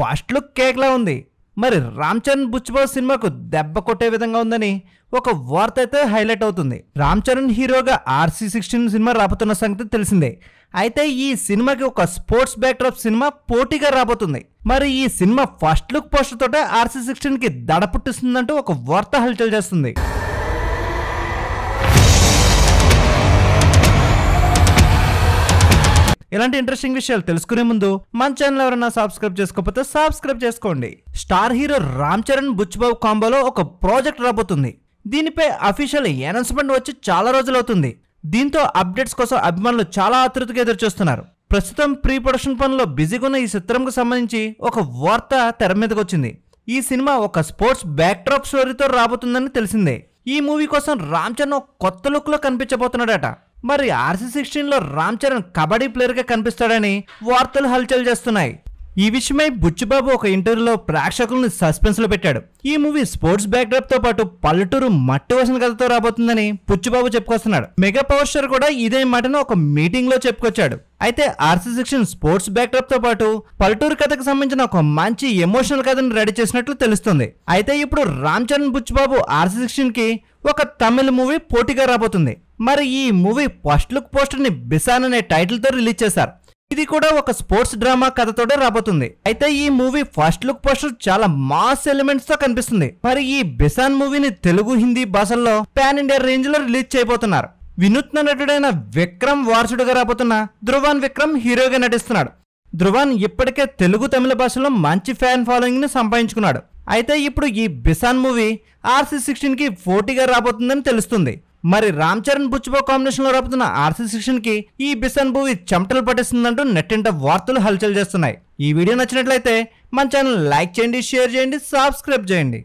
fast look కేక్లా ఉంది మరి రామ్ చరణ్ బుచ్చిబాబు సినిమాకు దెబ్బ కొట్టే విధంగా ఉందని ఒక వార్త అయితే హైలైట్ అవుతుంది రామ్ చరణ్ హీరోగా ఆర్సీ సిక్స్టీన్ సినిమా రాబోతున్న సంగతి తెలిసిందే అయితే ఈ సినిమాకి ఒక స్పోర్ట్స్ బ్యాక్డ్రాప్ సినిమా పోటీగా రాబోతుంది మరి ఈ సినిమా ఫస్ట్ లుక్ పోస్టర్ తోటే ఆర్సీ కి దడ పుట్టిస్తుందంటూ ఒక వార్త హల్చల్ చేస్తుంది ఇలాంటి ఇంట్రెస్టింగ్ విషయాలు తెలుసుకునే ముందు మన ఛానల్ ఎవరైనా సబ్స్క్రైబ్ చేసుకోకపోతే సబ్స్క్రైబ్ చేసుకోండి స్టార్ హీరో రామ్ చరణ్ బుచ్బాబు కాంబోలో ఒక ప్రాజెక్ట్ రాబోతుంది దీనిపై అఫీషియల్ అనౌన్స్మెంట్ వచ్చి చాలా రోజులవుతుంది దీంతో అప్డేట్స్ కోసం అభిమానులు చాలా ఆతృతగా ఎదురుచూస్తున్నారు ప్రస్తుతం ప్రీ ప్రొడక్షన్ పనుల్లో బిజీగా ఉన్న ఈ చిత్రంకు సంబంధించి ఒక వార్త తెర మీదకి వచ్చింది ఈ సినిమా ఒక స్పోర్ట్స్ బ్యాక్ డ్రాప్ స్టోరీతో రాబోతుందని తెలిసిందే ఈ మూవీ కోసం రామ్ చరణ్ కొత్త లుక్లో కనిపించబోతున్నాడట మరి ఆర్సీ లో రామ్ చరణ్ కబడ్డీ ప్లేయర్గా కనిపిస్తాడని వార్తలు హల్చల్ చేస్తున్నాయి ఈ విషయమై బుచ్చిబాబు ఒక ఇంటర్వ్యూలో ప్రేక్షకులను సస్పెన్స్లో పెట్టాడు ఈ మూవీ స్పోర్ట్స్ బ్యాక్డ్రాప్తో పాటు పల్లెటూరు మట్టి వసిన కథతో రాబోతుందని బుచ్చిబాబు చెప్పుకొస్తున్నాడు మెగా పవర్ స్టార్ కూడా ఇదే మాటను ఒక మీటింగ్లో చెప్పుకొచ్చాడు అయితే ఆర్సీ సెక్షన్ స్పోర్ట్స్ బ్యాక్డ్రాప్తో పాటు పల్లెటూరు కథకు సంబంధించిన ఒక మంచి ఎమోషనల్ కథను రెడీ చేసినట్లు తెలుస్తుంది అయితే ఇప్పుడు రామ్ చరణ్ బుచ్చిబాబు ఆర్సీ కి ఒక తమిళ మూవీ పోటీగా రాబోతుంది మరి ఈ మూవీ ఫస్ట్ లుక్ పోస్టర్ని బిసాన్ అనే టైటిల్తో రిలీజ్ చేశారు ఇది కూడా ఒక స్పోర్ట్స్ డ్రామా కథతోనే రాబోతుంది అయితే ఈ మూవీ ఫస్ట్ లుక్ పోస్టర్ చాలా మాస్ ఎలిమెంట్స్ తో కనిపిస్తుంది మరి ఈ బిసాన్ మూవీని తెలుగు హిందీ భాషల్లో పాన్ ఇండియా రేంజ్ లో రిలీజ్ చేయబోతున్నారు వినూత్న నటుడైన విక్రమ్ వారసుడుగా రాబోతున్న ధృవాన్ విక్రమ్ హీరోగా నటిస్తున్నాడు ధృవాన్ ఇప్పటికే తెలుగు తమిళ భాషలో మంచి ఫ్యాన్ ఫాలోయింగ్ ని సంపాదించుకున్నాడు అయితే ఇప్పుడు ఈ బిసాన్ మూవీ ఆర్సీ సిక్స్టీన్ కి పోటీగా రాబోతుందని తెలుస్తుంది మరి రామ్ చరణ్ కాంబినేషన్ కాంబినేషన్లో రపుతున్న ఆర్సీ శిక్షణకి ఈ బిసన్ మూవీ చెమటలు పట్టిస్తుందంటూ నెట్టింట వార్తలు హల్చల్ చేస్తున్నాయి ఈ వీడియో నచ్చినట్లయితే మన ఛానల్ లైక్ చేయండి షేర్ చేయండి సబ్స్క్రైబ్ చేయండి